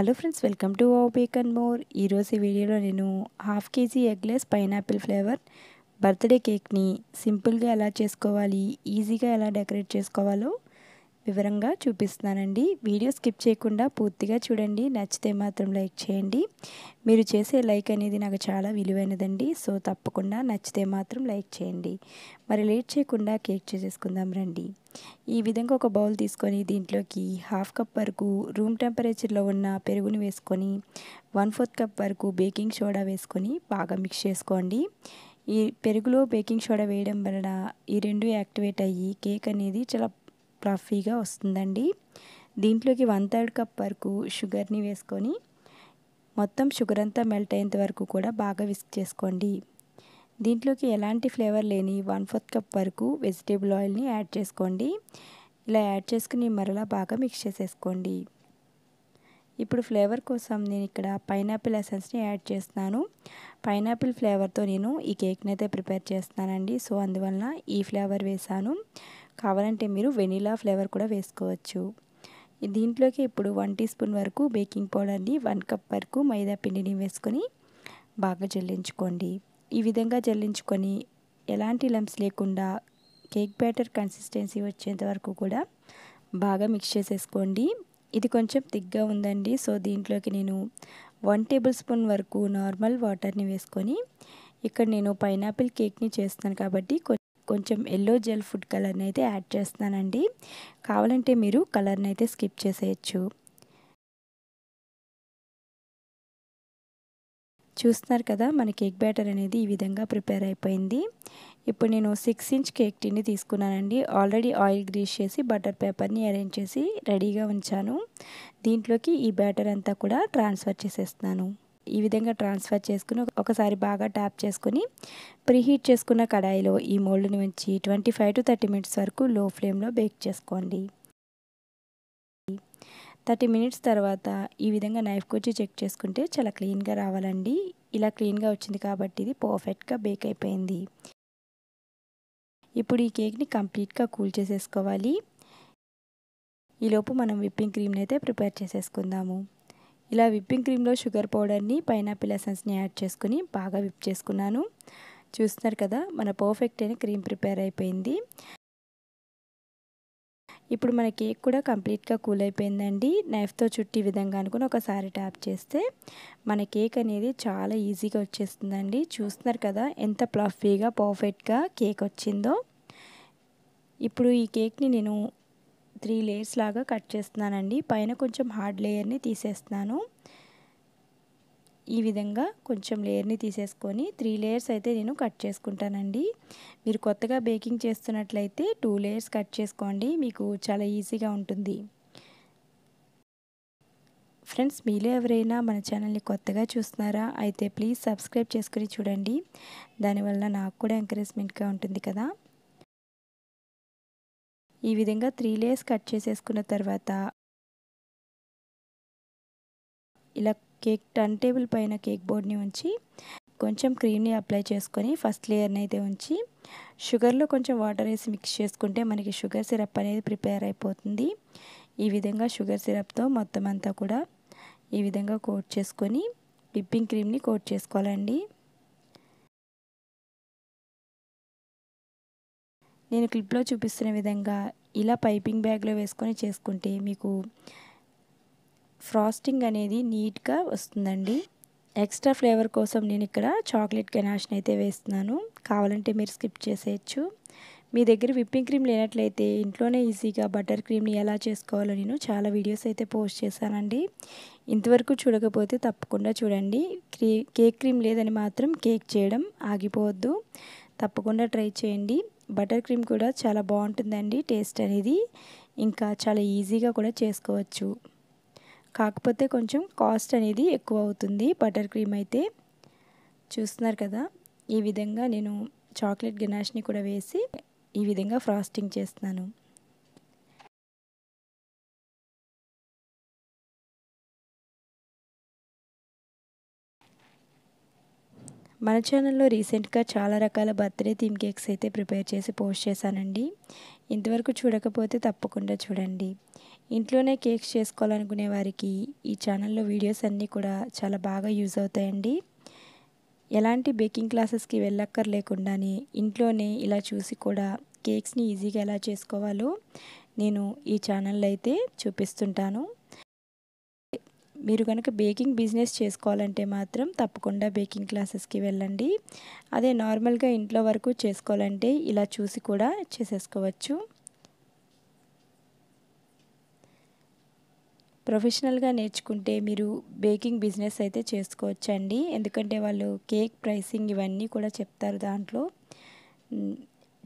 hello friends welcome to ఓపీక్ and more ఈరోజు ఈ వీడియోలో నేను half KG eggless pineapple flavour birthday కేక్ని సింపుల్గా ఎలా చేసుకోవాలి ఈజీగా ఎలా డెకరేట్ చేసుకోవాలో వివరంగా చూపిస్తున్నానండి వీడియో స్కిప్ చేయకుండా పూర్తిగా చూడండి నచ్చితే మాత్రం లైక్ చేయండి మీరు చేసే లైక్ అనేది నాకు చాలా విలువైనదండి సో తప్పకుండా నచ్చితే మాత్రం లైక్ చేయండి మరి లేట్ చేయకుండా కేక్ చేసేసుకుందాం రండి ఈ విధంగా ఒక బౌల్ తీసుకొని దీంట్లోకి హాఫ్ కప్ వరకు రూమ్ టెంపరేచర్లో ఉన్న పెరుగుని వేసుకొని వన్ ఫోర్త్ కప్ వరకు బేకింగ్ సోడా వేసుకొని బాగా మిక్స్ చేసుకోండి ఈ పెరుగులో బేకింగ్ సోడా వేయడం వలన ఈ రెండు యాక్టివేట్ అయ్యి కేక్ అనేది చాలా ఫ్లఫీగా వస్తుందండి దీంట్లోకి వన్ థర్డ్ కప్ వరకు షుగర్ని వేసుకొని మొత్తం షుగర్ అంతా మెల్ట్ అయ్యేంత వరకు కూడా బాగా విస్క్ చేసుకోండి దీంట్లోకి ఎలాంటి ఫ్లేవర్ లేని వన్ ఫోర్త్ కప్ వరకు వెజిటేబుల్ ఆయిల్ని యాడ్ చేసుకోండి ఇలా యాడ్ చేసుకుని మరలా బాగా మిక్స్ చేసేసుకోండి ఇప్పుడు ఫ్లేవర్ కోసం నేను ఇక్కడ పైనాపిల్ ఎసెన్స్ని యాడ్ చేస్తున్నాను పైనాపిల్ ఫ్లేవర్తో నేను ఈ కేక్ని అయితే ప్రిపేర్ చేస్తున్నానండి సో అందువలన ఈ ఫ్లేవర్ వేసాను కావాలంటే మీరు వెనీలా ఫ్లేవర్ కూడా వేసుకోవచ్చు దీంట్లోకి ఇప్పుడు వన్ టీ స్పూన్ వరకు బేకింగ్ పౌడర్ని వన్ కప్ వరకు మైదా పిండిని వేసుకొని బాగా జల్లించుకోండి ఈ విధంగా జల్లించుకొని ఎలాంటి లంప్స్ లేకుండా కేక్ బ్యాటర్ కన్సిస్టెన్సీ వచ్చేంత వరకు కూడా బాగా మిక్స్ చేసేసుకోండి ఇది కొంచెం థిక్గా ఉందండి సో దీంట్లోకి నేను వన్ టేబుల్ స్పూన్ వరకు నార్మల్ వాటర్ని వేసుకొని ఇక్కడ నేను పైనాపిల్ కేక్ని చేస్తున్నాను కాబట్టి కొంచెం ఎల్లో జెల్ ఫుడ్ కలర్ని అయితే యాడ్ చేస్తున్నానండి కావాలంటే మీరు కలర్ని అయితే స్కిప్ చేసేయచ్చు చూస్తున్నారు కదా మన కేక్ బ్యాటర్ అనేది ఈ విధంగా ప్రిపేర్ అయిపోయింది ఇప్పుడు నేను సిక్స్ ఇంచ్ కేక్ టిన్ని తీసుకున్నానండి ఆల్రెడీ ఆయిల్ గ్రీస్ చేసి బటర్ పేపర్ని అరేంజ్ చేసి రెడీగా ఉంచాను దీంట్లోకి ఈ బ్యాటర్ అంతా కూడా ట్రాన్స్ఫర్ చేసేస్తున్నాను ఈ విధంగా ట్రాన్స్ఫర్ చేసుకుని ఒకసారి బాగా ట్యాప్ చేసుకుని ప్రీహీట్ చేసుకున్న కడాయిలో ఈ మోల్డ్ని ఉంచి twenty five to thirty minutes వరకు లో ఫ్లేమ్లో బేక్ చేసుకోండి థర్టీ మినిట్స్ తర్వాత ఈ విధంగా నైఫ్ కొచ్చి చెక్ చేసుకుంటే చాలా క్లీన్గా రావాలండి ఇలా క్లీన్గా వచ్చింది కాబట్టి ఇది పర్ఫెక్ట్గా బేక్ అయిపోయింది ఇప్పుడు ఈ కేక్ని కంప్లీట్గా కూల్ చేసేసుకోవాలి ఈలోపు మనం విప్పింగ్ క్రీమ్ని అయితే ప్రిపేర్ చేసేసుకుందాము ఇలా విప్పింగ్ క్రీమ్లో షుగర్ పౌడర్ని పైనాపిల్ ఎసెన్స్ని యాడ్ చేసుకుని బాగా విప్ చేసుకున్నాను చూస్తున్నారు కదా మన పర్ఫెక్ట్ అయిన క్రీమ్ ప్రిపేర్ అయిపోయింది ఇప్పుడు మన కేక్ కూడా కంప్లీట్గా కూల్ అయిపోయిందండి నైఫ్తో చుట్టి విధంగా అనుకుని ఒకసారి ట్యాప్ చేస్తే మన కేక్ అనేది చాలా ఈజీగా వచ్చేస్తుందండి చూస్తున్నారు కదా ఎంత ప్లఫీగా పర్ఫెక్ట్గా కేక్ వచ్చిందో ఇప్పుడు ఈ కేక్ని నేను త్రీ లేయర్స్ లాగా కట్ చేస్తున్నానండి పైన కొంచెం హార్డ్ లేయర్ని తీసేస్తున్నాను ఈ విధంగా కొంచెం లేయర్ని తీసేసుకొని త్రీ లేయర్స్ అయితే నేను కట్ చేసుకుంటానండి మీరు కొత్తగా బేకింగ్ చేస్తున్నట్లయితే టూ లేయర్స్ కట్ చేసుకోండి మీకు చాలా ఈజీగా ఉంటుంది ఫ్రెండ్స్ మీలో ఎవరైనా మన ఛానల్ని కొత్తగా చూస్తున్నారా అయితే ప్లీజ్ సబ్స్క్రైబ్ చేసుకుని చూడండి దానివల్ల నాకు కూడా ఎంకరేజ్మెంట్గా ఉంటుంది కదా ఈ విధంగా త్రీ లేయర్స్ కట్ చేసేసుకున్న తర్వాత ఇలా కేక్ టర్న్ టేబుల్ పైన కేక్ బోర్డ్ని ఉంచి కొంచెం క్రీమ్ని అప్లై చేసుకొని ఫస్ట్ లేయర్ని అయితే ఉంచి షుగర్లో కొంచెం వాటర్ వేసి మిక్స్ చేసుకుంటే మనకి షుగర్ సిరప్ అనేది ప్రిపేర్ అయిపోతుంది ఈ విధంగా షుగర్ సిరప్తో మొత్తం అంతా కూడా ఈ విధంగా కోట్ చేసుకొని విప్పింగ్ క్రీమ్ని కోట్ చేసుకోవాలండి నేను క్లిప్లో చూపిస్తున్న విధంగా ఇలా పైపింగ్ బ్యాగ్లో వేసుకొని చేసుకుంటే మీకు ఫ్రాస్టింగ్ అనేది నీట్గా వస్తుందండి ఎక్స్ట్రా ఫ్లేవర్ కోసం నేను ఇక్కడ చాక్లెట్ కెనాష్ని అయితే వేస్తున్నాను కావాలంటే మీరు స్కిప్ చేసేయచ్చు మీ దగ్గర విప్పింగ్ క్రీమ్ లేనట్లయితే ఇంట్లోనే ఈజీగా బటర్ క్రీమ్ని ఎలా చేసుకోవాలో నేను చాలా వీడియోస్ అయితే పోస్ట్ చేశానండి ఇంతవరకు చూడకపోతే తప్పకుండా చూడండి కేక్ క్రీమ్ లేదని మాత్రం కేక్ చేయడం ఆగిపోవద్దు తప్పకుండా ట్రై చేయండి బటర్ క్రీమ్ కూడా చాలా బాగుంటుందండి టేస్ట్ అనేది ఇంకా చాలా ఈజీగా కూడా చేసుకోవచ్చు కాకపోతే కొంచెం కాస్ట్ అనేది ఎక్కువ అవుతుంది బటర్ క్రీమ్ అయితే చూస్తున్నారు కదా ఈ విధంగా నేను చాక్లెట్ గినాష్ని కూడా వేసి ఈ విధంగా ఫ్రాస్టింగ్ చేస్తున్నాను మన ఛానల్లో రీసెంట్గా చాలా రకాల బర్త్డే థీమ్ కేక్స్ అయితే ప్రిపేర్ చేసి పోస్ట్ చేశానండి ఇంతవరకు చూడకపోతే తప్పకుండా చూడండి ఇంట్లోనే కేక్స్ చేసుకోవాలనుకునే వారికి ఈ ఛానల్లో వీడియోస్ అన్నీ కూడా చాలా బాగా యూజ్ అవుతాయండి ఎలాంటి బేకింగ్ క్లాసెస్కి వెళ్ళక్కర్ లేకుండానే ఇంట్లోనే ఇలా చూసి కూడా కేక్స్ని ఈజీగా ఎలా చేసుకోవాలో నేను ఈ ఛానల్లో అయితే చూపిస్తుంటాను మీరు కనుక బేకింగ్ బిజినెస్ చేసుకోవాలంటే మాత్రం తప్పకుండా బేకింగ్ క్లాసెస్కి వెళ్ళండి అదే నార్మల్గా ఇంట్లో వరకు చేసుకోవాలంటే ఇలా చూసి కూడా చేసేసుకోవచ్చు ప్రొఫెషనల్గా నేర్చుకుంటే మీరు బేకింగ్ బిజినెస్ అయితే చేసుకోవచ్చండి ఎందుకంటే వాళ్ళు కేక్ ప్రైసింగ్ ఇవన్నీ కూడా చెప్తారు దాంట్లో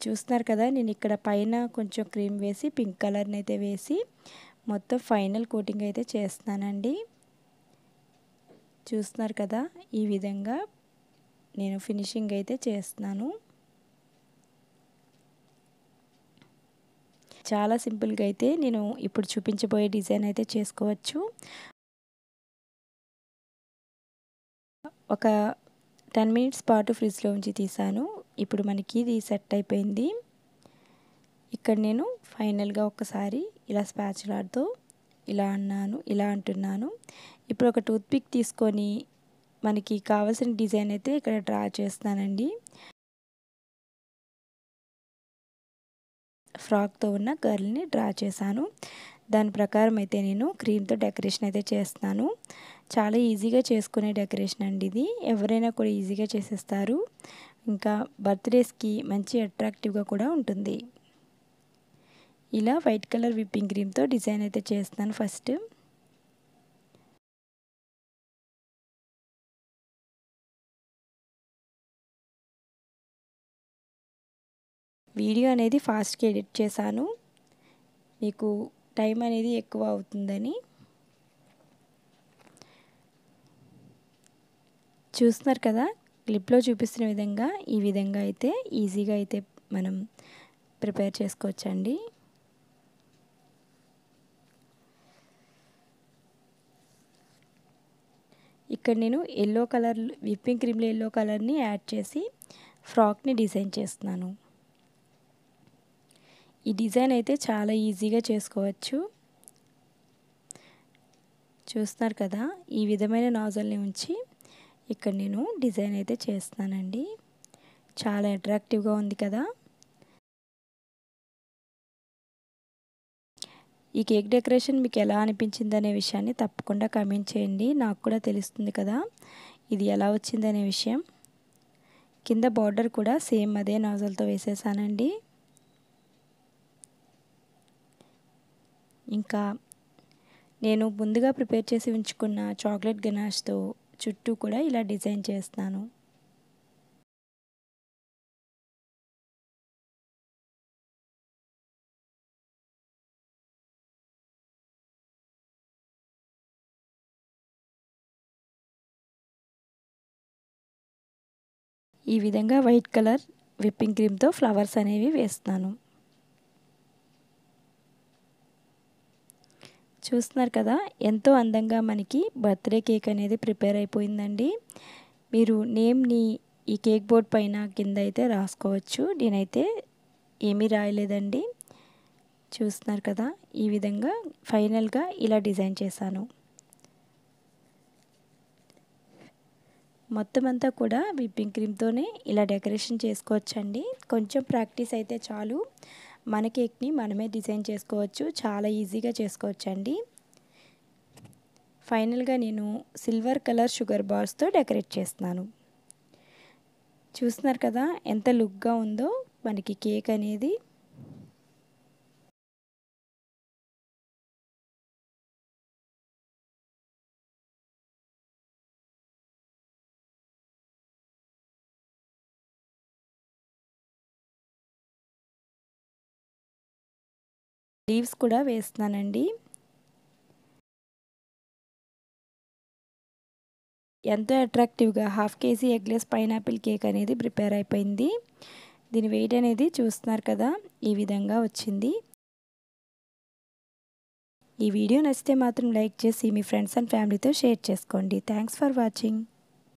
చూస్తున్నారు కదా నేను ఇక్కడ పైన కొంచెం క్రీమ్ వేసి పింక్ కలర్ని అయితే వేసి మొత్తం ఫైనల్ కోటింగ్ అయితే చేస్తున్నానండి చూస్తున్నారు కదా ఈ విధంగా నేను ఫినిషింగ్ అయితే చేస్తున్నాను చాలా సింపుల్గా అయితే నేను ఇప్పుడు చూపించబోయే డిజైన్ అయితే చేసుకోవచ్చు ఒక టెన్ మినిట్స్ పాటు ఫ్రిడ్జ్లో ఉంచి తీసాను ఇప్పుడు మనకి ఇది సెట్ అయిపోయింది ఇక్కడ నేను ఫైనల్గా ఒకసారి ఇలా స్పాచులాడుతూ ఇలా అన్నాను ఇలా అంటున్నాను ఇప్పుడు ఒక టూత్పిక్ తీసుకొని మనకి కావాల్సిన డిజైన్ అయితే ఇక్కడ డ్రా చేస్తానండి ఫ్రాక్తో ఉన్న గర్ల్ని డ్రా చేశాను దాని ప్రకారం అయితే నేను క్రీమ్తో డెకరేషన్ అయితే చేస్తాను చాలా ఈజీగా చేసుకునే డెకరేషన్ అండి ఇది ఎవరైనా కూడా ఈజీగా చేసేస్తారు ఇంకా బర్త్డేస్కి మంచి అట్రాక్టివ్గా కూడా ఉంటుంది ఇలా వైట్ కలర్ విప్పింగ్ క్రీమ్తో డిజైన్ అయితే చేస్తాను ఫస్ట్ వీడియో అనేది ఫాస్ట్గా ఎడిట్ చేశాను మీకు టైం అనేది ఎక్కువ అవుతుందని చూస్తున్నారు కదా క్లిప్లో చూపిస్తున్న విధంగా ఈ విధంగా అయితే ఈజీగా అయితే మనం ప్రిపేర్ చేసుకోవచ్చండి ఇక్కడ నేను ఎల్లో కలర్ విప్పింగ్ క్రీమ్లో ఎల్లో కలర్ని యాడ్ చేసి ఫ్రాక్ని డిజైన్ చేస్తున్నాను ఈ డిజైన్ అయితే చాలా ఈజీగా చేసుకోవచ్చు చూస్తున్నారు కదా ఈ విధమైన నాజల్ని ఉంచి ఇక్కడ నేను డిజైన్ అయితే చేస్తున్నానండి చాలా అట్రాక్టివ్గా ఉంది కదా ఈ కేక్ డెకరేషన్ మీకు ఎలా అనిపించింది అనే విషయాన్ని తప్పకుండా కమెంట్ చేయండి నాకు కూడా తెలుస్తుంది కదా ఇది ఎలా వచ్చిందనే విషయం కింద బార్డర్ కూడా సేమ్ అదే నాజల్తో వేసేసానండి ఇంకా నేను ముందుగా ప్రిపేర్ చేసి ఉంచుకున్న చాక్లెట్ గనాష్తో చుట్టూ కూడా ఇలా డిజైన్ చేస్తాను ఈ విధంగా వైట్ కలర్ విప్పింగ్ క్రీమ్తో ఫ్లవర్స్ అనేవి వేస్తాను చూస్తున్నారు కదా ఎంతో అందంగా మనకి బర్త్డే కేక్ అనేది ప్రిపేర్ అయిపోయిందండి మీరు నేమ్ని ఈ కేక్ బోర్డ్ పైన కింద అయితే రాసుకోవచ్చు నేనైతే ఏమీ రాయలేదండి చూస్తున్నారు కదా ఈ విధంగా ఫైనల్గా ఇలా డిజైన్ చేశాను మొత్తం అంతా కూడా విప్పింగ్ క్రీమ్తోనే ఇలా డెకరేషన్ చేసుకోవచ్చండి కొంచెం ప్రాక్టీస్ అయితే చాలు మన కేక్ని మనమే డిజైన్ చేసుకోవచ్చు చాలా ఈజీగా చేసుకోవచ్చు అండి ఫైనల్గా నేను సిల్వర్ కలర్ షుగర్ బార్స్తో డెకరేట్ చేస్తున్నాను చూస్తున్నారు కదా ఎంత లుక్గా ఉందో మనకి కేక్ అనేది లీవ్స్ కూడా వేస్తున్నానండి ఎంతో అట్రాక్టివ్గా half KG eggless pineapple cake అనేది ప్రిపేర్ అయిపోయింది దీని వెయిట్ అనేది చూస్తున్నారు కదా ఈ విధంగా వచ్చింది ఈ వీడియో నచ్చితే మాత్రం లైక్ చేసి మీ ఫ్రెండ్స్ అండ్ ఫ్యామిలీతో షేర్ చేసుకోండి థ్యాంక్స్ ఫర్ వాచింగ్